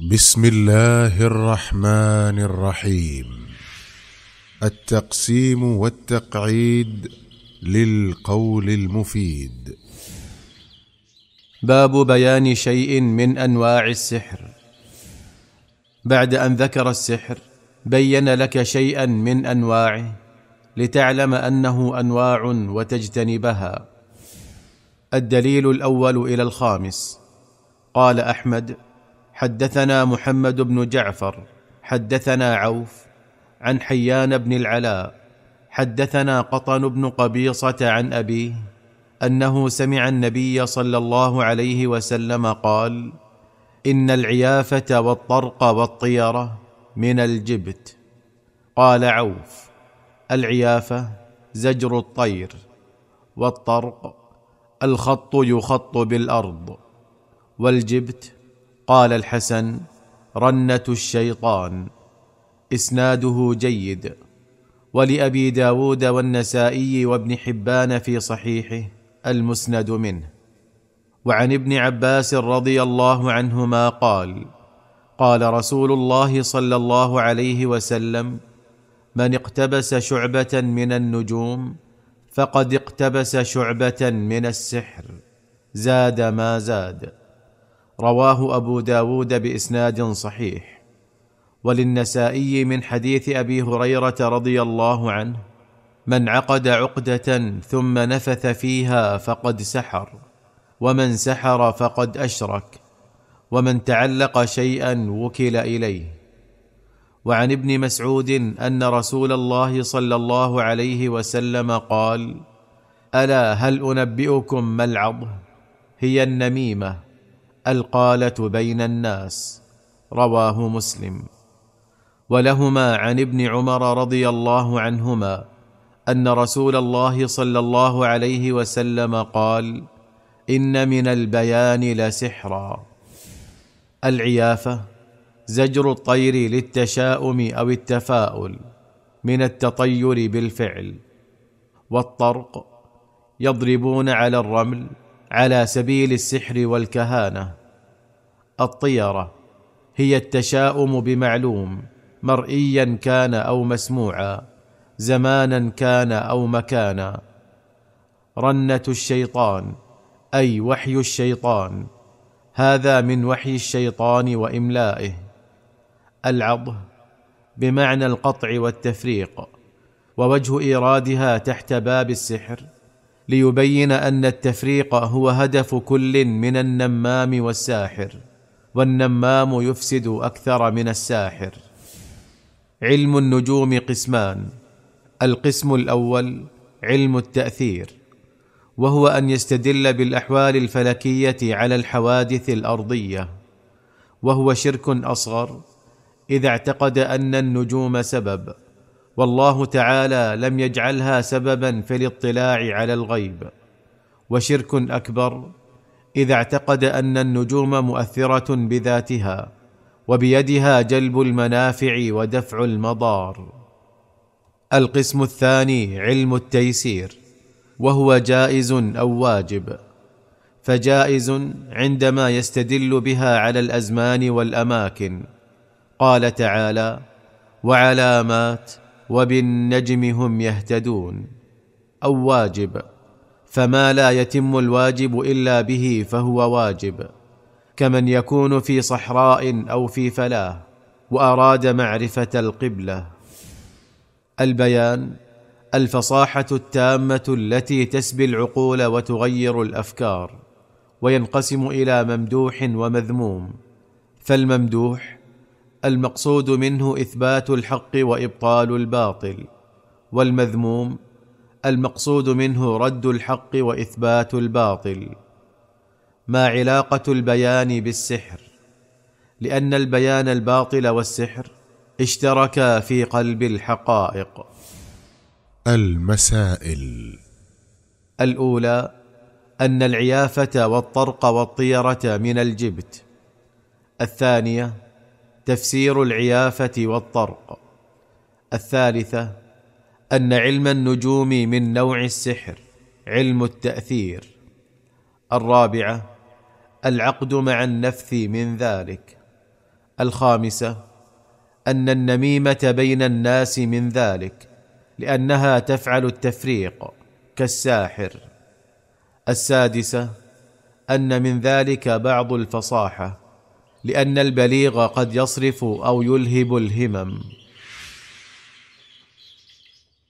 بسم الله الرحمن الرحيم التقسيم والتقعيد للقول المفيد باب بيان شيء من انواع السحر بعد ان ذكر السحر بين لك شيئا من انواعه لتعلم انه انواع وتجتنبها الدليل الاول الى الخامس قال احمد حدثنا محمد بن جعفر حدثنا عوف عن حيان بن العلاء حدثنا قطن بن قبيصه عن ابيه انه سمع النبي صلى الله عليه وسلم قال ان العيافه والطرق والطيره من الجبت قال عوف العيافه زجر الطير والطرق الخط يخط بالارض والجبت قال الحسن رنه الشيطان اسناده جيد ولابي داود والنسائي وابن حبان في صحيحه المسند منه وعن ابن عباس رضي الله عنهما قال قال رسول الله صلى الله عليه وسلم من اقتبس شعبه من النجوم فقد اقتبس شعبه من السحر زاد ما زاد رواه ابو داود باسناد صحيح وللنسائي من حديث ابي هريره رضي الله عنه من عقد عقده ثم نفث فيها فقد سحر ومن سحر فقد اشرك ومن تعلق شيئا وكل اليه وعن ابن مسعود ان رسول الله صلى الله عليه وسلم قال الا هل انبئكم ما العض هي النميمه القاله بين الناس رواه مسلم ولهما عن ابن عمر رضي الله عنهما ان رسول الله صلى الله عليه وسلم قال ان من البيان لسحرا العيافه زجر الطير للتشاؤم او التفاؤل من التطير بالفعل والطرق يضربون على الرمل على سبيل السحر والكهانه الطيره هي التشاؤم بمعلوم مرئيا كان او مسموعا زمانا كان او مكانا رنه الشيطان اي وحي الشيطان هذا من وحي الشيطان واملائه العض بمعنى القطع والتفريق ووجه ايرادها تحت باب السحر ليبين ان التفريق هو هدف كل من النمام والساحر والنمام يفسد اكثر من الساحر علم النجوم قسمان القسم الاول علم التاثير وهو ان يستدل بالاحوال الفلكيه على الحوادث الارضيه وهو شرك اصغر اذا اعتقد ان النجوم سبب والله تعالى لم يجعلها سببا في الاطلاع على الغيب وشرك اكبر اذا اعتقد ان النجوم مؤثره بذاتها وبيدها جلب المنافع ودفع المضار القسم الثاني علم التيسير وهو جائز او واجب فجائز عندما يستدل بها على الازمان والاماكن قال تعالى وعلامات وبالنجم هم يهتدون او واجب فما لا يتم الواجب الا به فهو واجب كمن يكون في صحراء او في فلاه واراد معرفه القبله البيان الفصاحه التامه التي تسبي العقول وتغير الافكار وينقسم الى ممدوح ومذموم فالممدوح المقصود منه اثبات الحق وابطال الباطل والمذموم المقصود منه رد الحق واثبات الباطل ما علاقه البيان بالسحر لان البيان الباطل والسحر اشتركا في قلب الحقائق المسائل الاولى ان العيافه والطرق والطيره من الجبت الثانيه تفسير العيافه والطرق الثالثه ان علم النجوم من نوع السحر علم التاثير الرابعه العقد مع النفث من ذلك الخامسه ان النميمه بين الناس من ذلك لانها تفعل التفريق كالساحر السادسه ان من ذلك بعض الفصاحه لان البليغ قد يصرف او يلهب الهمم